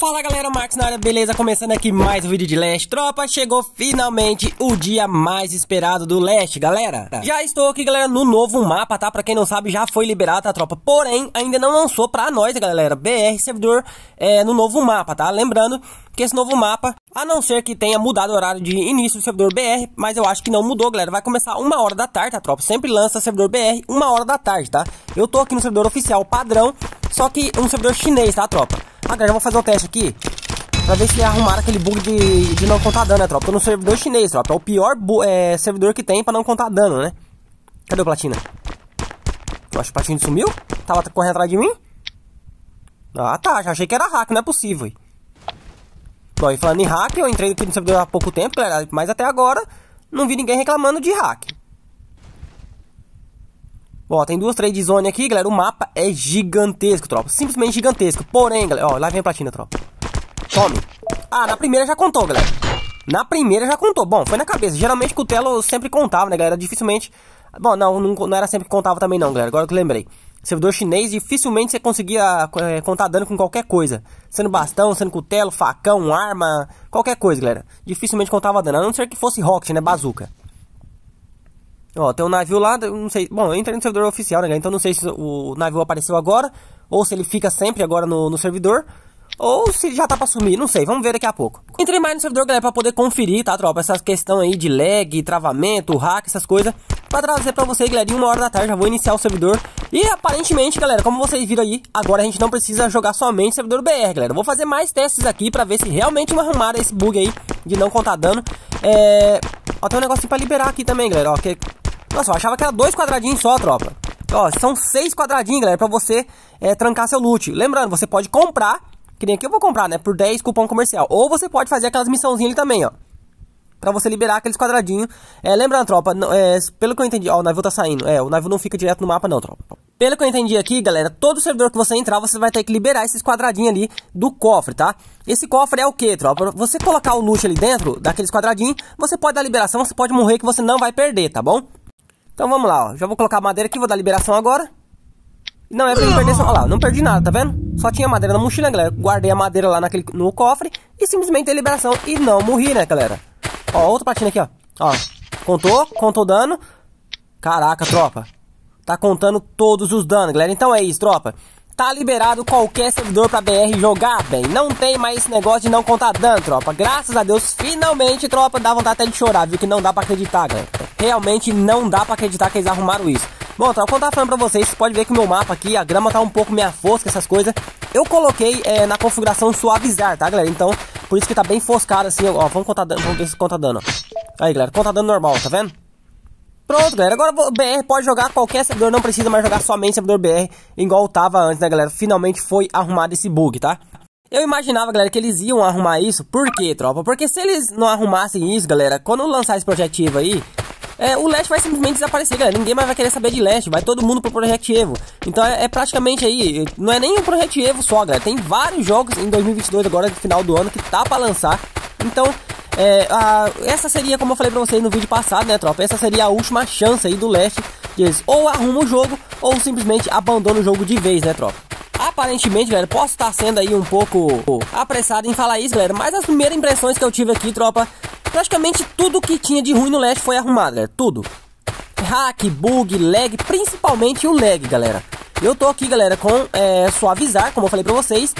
Fala galera, Max na área, beleza? Começando aqui mais um vídeo de Leste. Tropa, chegou finalmente o dia mais esperado do Leste, galera. Já estou aqui, galera, no novo mapa, tá? Pra quem não sabe, já foi liberado, tá, tropa? Porém, ainda não lançou pra nós, galera, BR Servidor é, no novo mapa, tá? Lembrando que esse novo mapa, a não ser que tenha mudado o horário de início do servidor BR, mas eu acho que não mudou, galera. Vai começar uma hora da tarde, a tropa? Sempre lança servidor BR uma hora da tarde, tá? Eu tô aqui no servidor oficial padrão, só que um servidor chinês, tá, tropa? agora galera, eu vou fazer um teste aqui pra ver se arrumaram aquele bug de, de não contar dano, né, tropa? Tô no servidor chinês, tropa. É o pior é, servidor que tem pra não contar dano, né? Cadê o Platina? Eu acho que o Platina sumiu? Tava correndo atrás de mim? Ah, tá. Já achei que era hack. Não é possível. Bom, e falando em hack, eu entrei aqui no servidor há pouco tempo, galera. Mas até agora, não vi ninguém reclamando de hack. Ó, tem duas trade zone aqui, galera. O mapa é gigantesco, tropa. Simplesmente gigantesco. Porém, galera, ó, lá vem a platina, tropa. Tome. Ah, na primeira já contou, galera. Na primeira já contou. Bom, foi na cabeça. Geralmente com o Telo sempre contava, né, galera? Dificilmente. Bom, não, não, não, era sempre que contava também, não, galera. Agora que lembrei. Servidor chinês, dificilmente você conseguia é, contar dano com qualquer coisa. Sendo bastão, sendo cutelo, facão, arma, qualquer coisa, galera. Dificilmente contava dano. A não ser que fosse rocket, né? Bazuca. Ó, tem um navio lá, não sei. Bom, eu entrei no servidor oficial, né? Então não sei se o navio apareceu agora, ou se ele fica sempre agora no, no servidor, ou se já tá pra sumir, não sei. Vamos ver daqui a pouco. Entrei mais no servidor, galera, pra poder conferir, tá, tropa? Essas questão aí de lag, travamento, hack, essas coisas. Pra trazer pra vocês, galera de uma hora da tarde, já vou iniciar o servidor. E aparentemente, galera, como vocês viram aí, agora a gente não precisa jogar somente servidor BR, galera. vou fazer mais testes aqui pra ver se realmente uma arrumaram esse bug aí de não contar dano. É, Ó, tem um negocinho pra liberar aqui também, galera, ó. Que... Nossa, eu achava que era dois quadradinhos só, tropa. Ó, são seis quadradinhos, galera, pra você é, trancar seu loot. Lembrando, você pode comprar, que nem aqui eu vou comprar, né, por 10 cupom comercial. Ou você pode fazer aquelas missãozinhas ali também, ó. Pra você liberar aqueles quadradinhos. É, lembrando, tropa, é, pelo que eu entendi... Ó, o navio tá saindo. É, o navio não fica direto no mapa não, tropa. Pelo que eu entendi aqui, galera, todo servidor que você entrar, você vai ter que liberar esses quadradinhos ali do cofre, tá? Esse cofre é o que, tropa? Você colocar o loot ali dentro, daqueles quadradinhos, você pode dar liberação, você pode morrer que você não vai perder, tá bom? Então vamos lá, ó. Já vou colocar a madeira aqui, vou dar liberação agora. Não, é pra não perder... Olha lá, não perdi nada, tá vendo? Só tinha madeira na mochila, galera. Guardei a madeira lá naquele, no cofre e simplesmente dei liberação e não morri, né, galera? Ó, outra patina aqui, ó. Ó, contou, contou dano. Caraca, tropa. Tá contando todos os danos, galera. Então é isso, tropa. Tá liberado qualquer servidor pra BR jogar, bem. Não tem mais esse negócio de não contar dano, tropa. Graças a Deus, finalmente, tropa, dá vontade até de chorar, viu? Que não dá pra acreditar, galera. Realmente não dá pra acreditar que eles arrumaram isso. Bom, tropa, como eu tava falando pra vocês, vocês pode ver que o meu mapa aqui, a grama tá um pouco meia fosca, essas coisas. Eu coloquei é, na configuração suavizar, tá, galera? Então, por isso que tá bem foscado assim, ó. Vamos contar dano, vamos ver se conta dano, ó. Aí, galera, conta dano normal, tá vendo? Pronto, galera. Agora o BR pode jogar qualquer servidor, não precisa mais jogar somente servidor BR, igual tava antes, né, galera? Finalmente foi arrumado esse bug, tá? Eu imaginava, galera, que eles iam arrumar isso. Por quê, tropa? Porque se eles não arrumassem isso, galera, quando lançar esse projetivo aí, é, o Leste vai simplesmente desaparecer, galera. Ninguém mais vai querer saber de Leste, vai todo mundo pro Project Evo. Então é, é, praticamente aí, não é nem um Project Evo só, galera. Tem vários jogos em 2022 agora, no final do ano, que tá pra lançar. Então é, a, essa seria, como eu falei pra vocês no vídeo passado, né, tropa? Essa seria a última chance aí do leste. Eles ou arrumam o jogo, ou simplesmente abandonam o jogo de vez, né, tropa? Aparentemente, galera, posso estar sendo aí um pouco apressado em falar isso, galera, mas as primeiras impressões que eu tive aqui, tropa, praticamente tudo que tinha de ruim no leste foi arrumado, galera, tudo. Hack, bug, lag, principalmente o lag, galera. Eu tô aqui, galera, com é, suavizar, como eu falei pra vocês,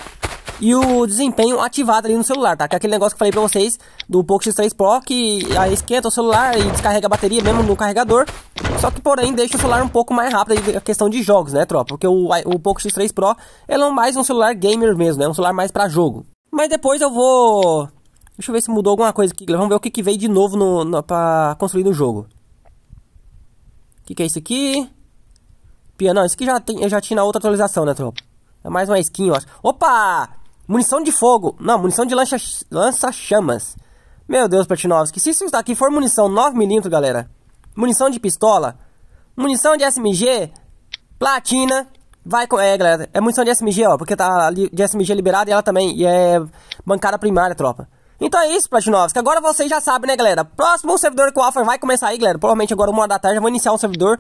e o desempenho ativado ali no celular, tá? Que é aquele negócio que eu falei pra vocês do Poco X3 Pro, que aí esquenta o celular e descarrega a bateria mesmo no carregador. Só que, porém, deixa o celular um pouco mais rápido a questão de jogos, né, tropa? Porque o, o Poco X3 Pro, ele é mais um celular gamer mesmo, né? Um celular mais pra jogo. Mas depois eu vou... Deixa eu ver se mudou alguma coisa aqui. Vamos ver o que, que veio de novo no, no, pra construir no jogo. O que, que é isso aqui? Piano. Não, isso aqui já, tem, já tinha na outra atualização, né, tropa? É mais uma skin, eu acho. Opa! Munição de fogo. Não, munição de lança-chamas. Meu Deus, Platinovski. Se isso daqui for munição 9mm, galera. Munição de pistola. Munição de SMG. Platina. Vai com. É, galera. É munição de SMG, ó. Porque tá ali de SMG liberada e ela também. E é bancada primária, tropa. Então é isso, Platinovski. Agora vocês já sabem, né, galera? Próximo servidor com Alpha vai começar aí, galera. Provavelmente agora uma da tarde eu vou iniciar um servidor.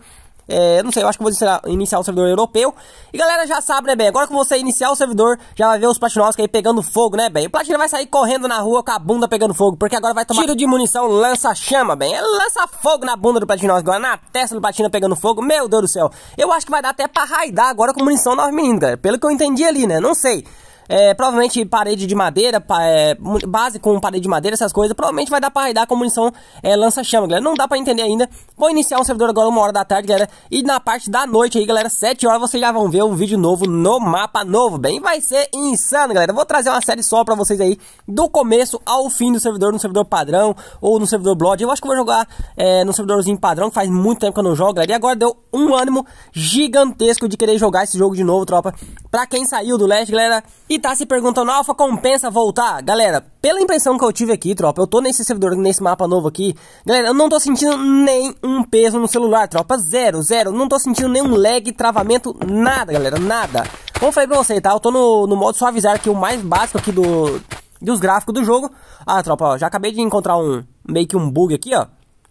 É, não sei, eu acho que vou iniciar, o servidor europeu. E galera, já sabe, né, bem? Agora que você iniciar o servidor, já vai ver os que aí pegando fogo, né, bem? O platino vai sair correndo na rua com a bunda pegando fogo, porque agora vai tomar tiro de munição, lança-chama, bem. É lança fogo na bunda do platino agora na testa do platino pegando fogo. Meu Deus do céu. Eu acho que vai dar até pra raidar agora com munição 9mm, galera. Pelo que eu entendi ali, né? Não sei. É, provavelmente parede de madeira, é, base com parede de madeira, essas coisas. Provavelmente vai dar pra raidar com munição é, lança-chama, galera. Não dá pra entender ainda. Vou iniciar um servidor agora uma hora da tarde, galera. E na parte da noite aí, galera, 7 horas, vocês já vão ver um vídeo novo no mapa novo. Bem, vai ser insano, galera. Vou trazer uma série só pra vocês aí, do começo ao fim do servidor, no servidor padrão ou no servidor Blood. Eu acho que vou jogar é, no servidorzinho padrão, que faz muito tempo que eu não jogo, galera. E agora deu um ânimo gigantesco de querer jogar esse jogo de novo, tropa. Pra quem saiu do leste, galera. E tá se perguntando, Alfa compensa voltar? Galera, pela impressão que eu tive aqui, tropa, eu tô nesse servidor, nesse mapa novo aqui. Galera, eu não tô sentindo nem um peso no celular, tropa. Zero, zero. Não tô sentindo nenhum lag, travamento, nada, galera, nada. Como eu falei pra você, tá? Eu tô no, no modo suavizar, que o mais básico aqui do, dos gráficos do jogo. Ah, tropa, ó, já acabei de encontrar um, meio que um bug aqui, ó.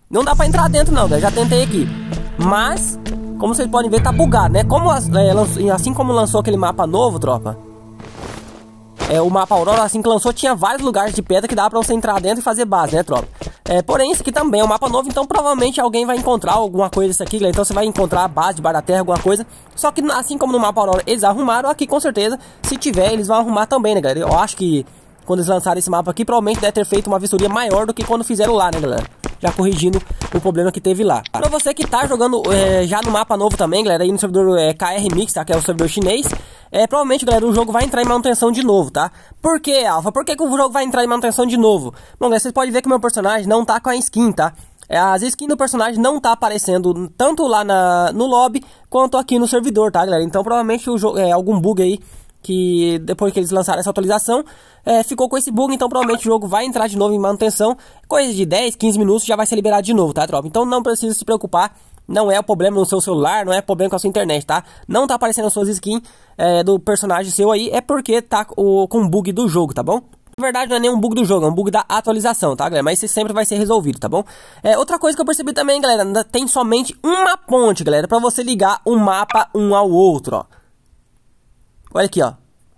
Não dá pra entrar dentro não, galera. Já tentei aqui. Mas, como vocês podem ver, tá bugado, né? Como, é, assim como lançou aquele mapa novo, tropa... É, o mapa Aurora, assim que lançou, tinha vários lugares de pedra que dava pra você entrar dentro e fazer base, né, tropa? É, porém, esse aqui também é um mapa novo, então provavelmente alguém vai encontrar alguma coisa isso aqui, né? então você vai encontrar a base debaixo da terra, alguma coisa. Só que assim como no mapa Aurora eles arrumaram, aqui com certeza, se tiver, eles vão arrumar também, né, galera? Eu acho que quando eles lançaram esse mapa aqui, provavelmente deve ter feito uma vistoria maior do que quando fizeram lá, né, galera? Já corrigindo o problema que teve lá. Pra você que tá jogando é, já no mapa novo também, galera, aí no servidor é, KR Mix, tá? Que é o servidor chinês. É, provavelmente, galera, o jogo vai entrar em manutenção de novo, tá? Por que, Alpha? Por que, que o jogo vai entrar em manutenção de novo? Bom, galera, vocês podem ver que o meu personagem não tá com a skin, tá? É, as skins do personagem não tá aparecendo tanto lá na, no lobby quanto aqui no servidor, tá, galera? Então, provavelmente, o jogo, é, algum bug aí que depois que eles lançaram essa atualização, é, ficou com esse bug, então provavelmente o jogo vai entrar de novo em manutenção, coisa de 10, 15 minutos já vai ser liberado de novo, tá, tropa? Então não precisa se preocupar, não é o problema no seu celular, não é problema com a sua internet, tá? Não tá aparecendo as suas skins é, do personagem seu aí, é porque tá o, com bug do jogo, tá bom? Na verdade, não é nem um bug do jogo, é um bug da atualização, tá, galera? Mas isso sempre vai ser resolvido, tá bom? É, outra coisa que eu percebi também, galera, tem somente uma ponte, galera, pra você ligar o um mapa um ao outro, ó. Olha aqui, ó.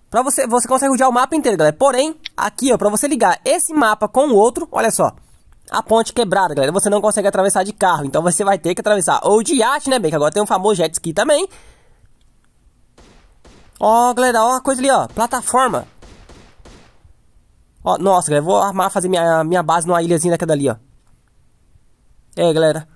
Pra você, você consegue rodear o mapa inteiro, galera. Porém, aqui, ó, pra você ligar esse mapa com o outro, olha só a ponte quebrada, galera. Você não consegue atravessar de carro. Então você vai ter que atravessar ou de iate, né, bem? Que agora tem um famoso jet ski também. Ó, galera, ó a coisa ali, ó. Plataforma. Ó, nossa, galera. Vou armar, fazer minha, minha base numa ilhazinha daquela ali, ó. É, galera.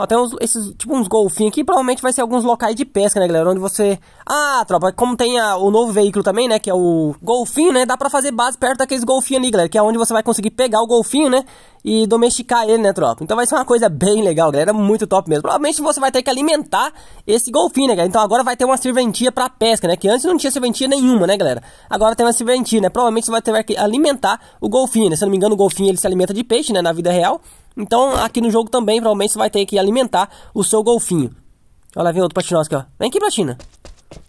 Ó, tem uns, esses, tipo uns golfinhos aqui, provavelmente vai ser alguns locais de pesca, né, galera? Onde você... Ah, tropa, como tem a, o novo veículo também, né, que é o golfinho, né? Dá pra fazer base perto daqueles golfinhos ali, galera, que é onde você vai conseguir pegar o golfinho, né? E domesticar ele, né, tropa? Então vai ser uma coisa bem legal, galera, muito top mesmo. Provavelmente você vai ter que alimentar esse golfinho, né, galera? Então agora vai ter uma serventia pra pesca, né? Que antes não tinha serventia nenhuma, né, galera? Agora tem uma serventia, né? Provavelmente você vai ter que alimentar o golfinho, né? Se eu não me engano, o golfinho ele se alimenta de peixe, né, na vida real. Então, aqui no jogo também, provavelmente, você vai ter que alimentar o seu golfinho. Olha lá, vem outro Platinos aqui, ó. Vem aqui, Platina.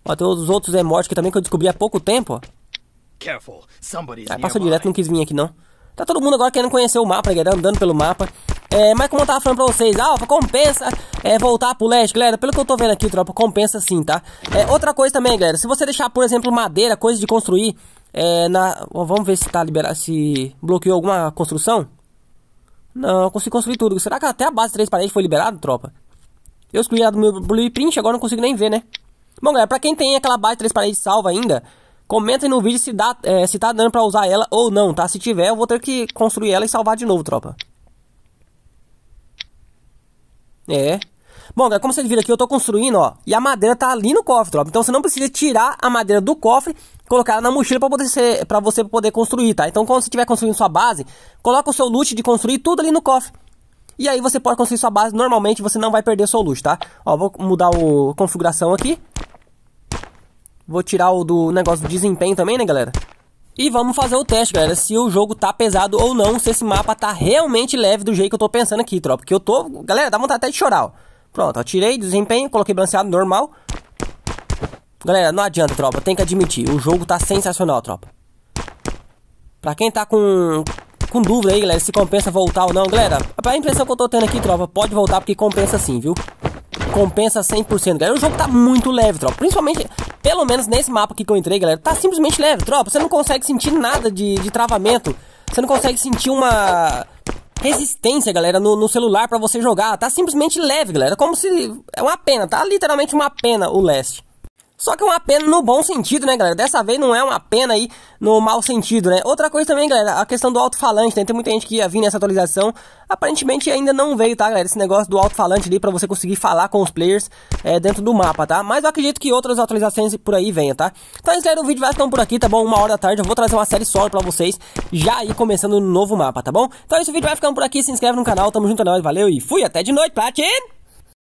Ó, tem os outros emotes aqui também que eu descobri há pouco tempo, ó. Ah, passou direto, não quis vir aqui, não. Tá todo mundo agora querendo conhecer o mapa, galera, tá andando pelo mapa. É, mas como eu tava falando pra vocês, Alfa, compensa é, voltar pro leste, galera. Pelo que eu tô vendo aqui, tropa, compensa sim, tá? É, outra coisa também, galera, se você deixar, por exemplo, madeira, coisa de construir, é, na... vamos ver se tá liberado, se bloqueou alguma construção. Não, eu construir tudo. Será que até a base de três paredes foi liberada, tropa? Eu excluí ela do meu blueprint, agora não consigo nem ver, né? Bom, galera, pra quem tem aquela base de três paredes salva ainda, comentem no vídeo se, dá, é, se tá dando pra usar ela ou não, tá? Se tiver, eu vou ter que construir ela e salvar de novo, tropa. É. Bom, galera, como vocês viram aqui, eu tô construindo, ó, e a madeira tá ali no cofre, tropa. Então você não precisa tirar a madeira do cofre colocar na mochila para poder ser, para você poder construir, tá? Então quando você estiver construindo sua base, coloca o seu loot de construir tudo ali no cofre. E aí você pode construir sua base normalmente, você não vai perder seu loot, tá? Ó, vou mudar o configuração aqui. Vou tirar o do negócio de desempenho também, né, galera? E vamos fazer o teste, galera, se o jogo tá pesado ou não, se esse mapa tá realmente leve do jeito que eu tô pensando aqui, tropa. Porque eu tô... Galera, dá vontade até de chorar, ó. Pronto, ó, tirei desempenho, coloquei balanceado normal. Galera, não adianta, tropa. Tem que admitir. O jogo tá sensacional, tropa. Pra quem tá com, com dúvida aí, galera, se compensa voltar ou não. Galera, a impressão que eu tô tendo aqui, tropa, pode voltar porque compensa sim, viu? Compensa 100%, galera. O jogo tá muito leve, tropa. Principalmente, pelo menos nesse mapa aqui que eu entrei, galera, tá simplesmente leve, tropa. Você não consegue sentir nada de, de travamento. Você não consegue sentir uma resistência, galera, no, no celular para você jogar. Tá simplesmente leve, galera. Como se... É uma pena, tá literalmente uma pena o leste. Só que é uma pena no bom sentido, né, galera? Dessa vez não é uma pena aí no mau sentido, né? Outra coisa também, galera, a questão do alto-falante, né? Tem muita gente que ia vir nessa atualização. Aparentemente ainda não veio, tá, galera? Esse negócio do alto-falante ali pra você conseguir falar com os players é, dentro do mapa, tá? Mas eu acredito que outras atualizações por aí venham, tá? Então galera. O vídeo vai ficando por aqui, tá bom? Uma hora da tarde eu vou trazer uma série solo pra vocês, já aí começando no novo mapa, tá bom? Então esse vídeo vai ficando por aqui. Se inscreve no canal, tamo junto a é nós, valeu e fui até de noite, Platin!